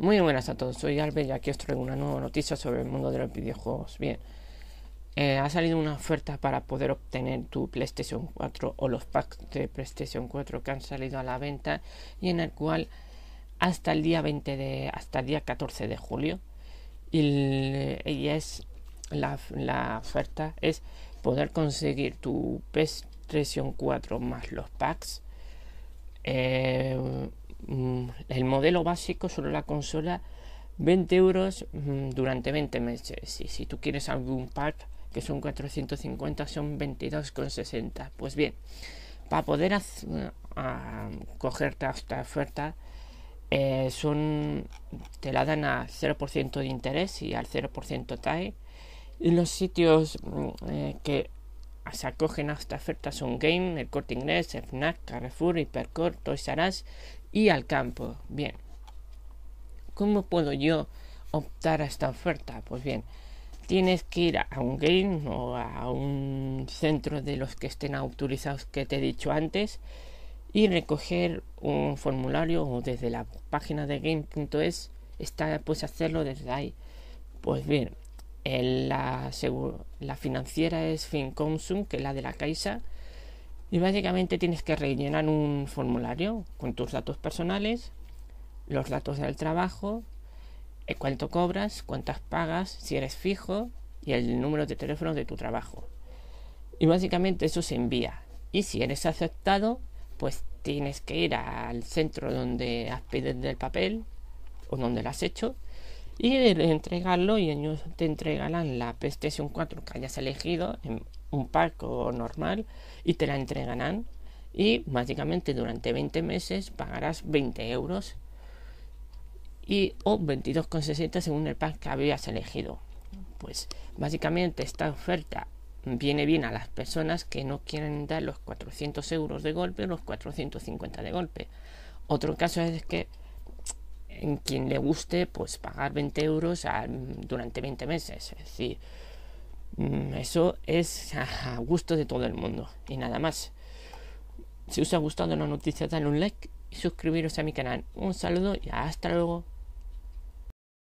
Muy buenas a todos, soy Albert y aquí os traigo una nueva noticia sobre el mundo de los videojuegos. Bien, eh, ha salido una oferta para poder obtener tu PlayStation 4 o los packs de PlayStation 4 que han salido a la venta y en el cual hasta el día 20 de, hasta el día 14 de julio y, es la, la, oferta es poder conseguir tu PlayStation 4 más los packs eh, Mm, el modelo básico Solo la consola 20 euros mm, durante 20 meses y si tú quieres algún pack que son 450 son 22,60 pues bien para poder a, cogerte esta oferta eh, son te la dan a 0% de interés y al 0% TAE y los sitios mm, eh, que se acogen a esta oferta son Game, El Corte Inglés, FNAC, Carrefour, Hipercore, Toys R Us y al campo. Bien, ¿cómo puedo yo optar a esta oferta? Pues bien, tienes que ir a un game o a un centro de los que estén autorizados que te he dicho antes y recoger un formulario o desde la página de game.es está pues hacerlo desde ahí pues bien la, la financiera es FinConsum que es la de la Caixa y básicamente tienes que rellenar un formulario con tus datos personales, los datos del trabajo, eh, cuánto cobras, cuántas pagas, si eres fijo y el número de teléfono de tu trabajo. Y básicamente eso se envía. Y si eres aceptado, pues tienes que ir al centro donde has pedido el papel o donde lo has hecho y entregarlo y ellos te entregarán la PlayStation 4 que hayas elegido un parco normal y te la entregarán y básicamente durante 20 meses pagarás 20 euros y o 22,60 según el pack que habías elegido. Pues básicamente esta oferta viene bien a las personas que no quieren dar los 400 euros de golpe o los 450 de golpe. Otro caso es que en quien le guste pues pagar 20 euros durante 20 meses. Es decir, Mm, eso es a gusto de todo el mundo. Y nada más. Si os ha gustado la noticia, dale un like y suscribiros a mi canal. Un saludo y hasta luego.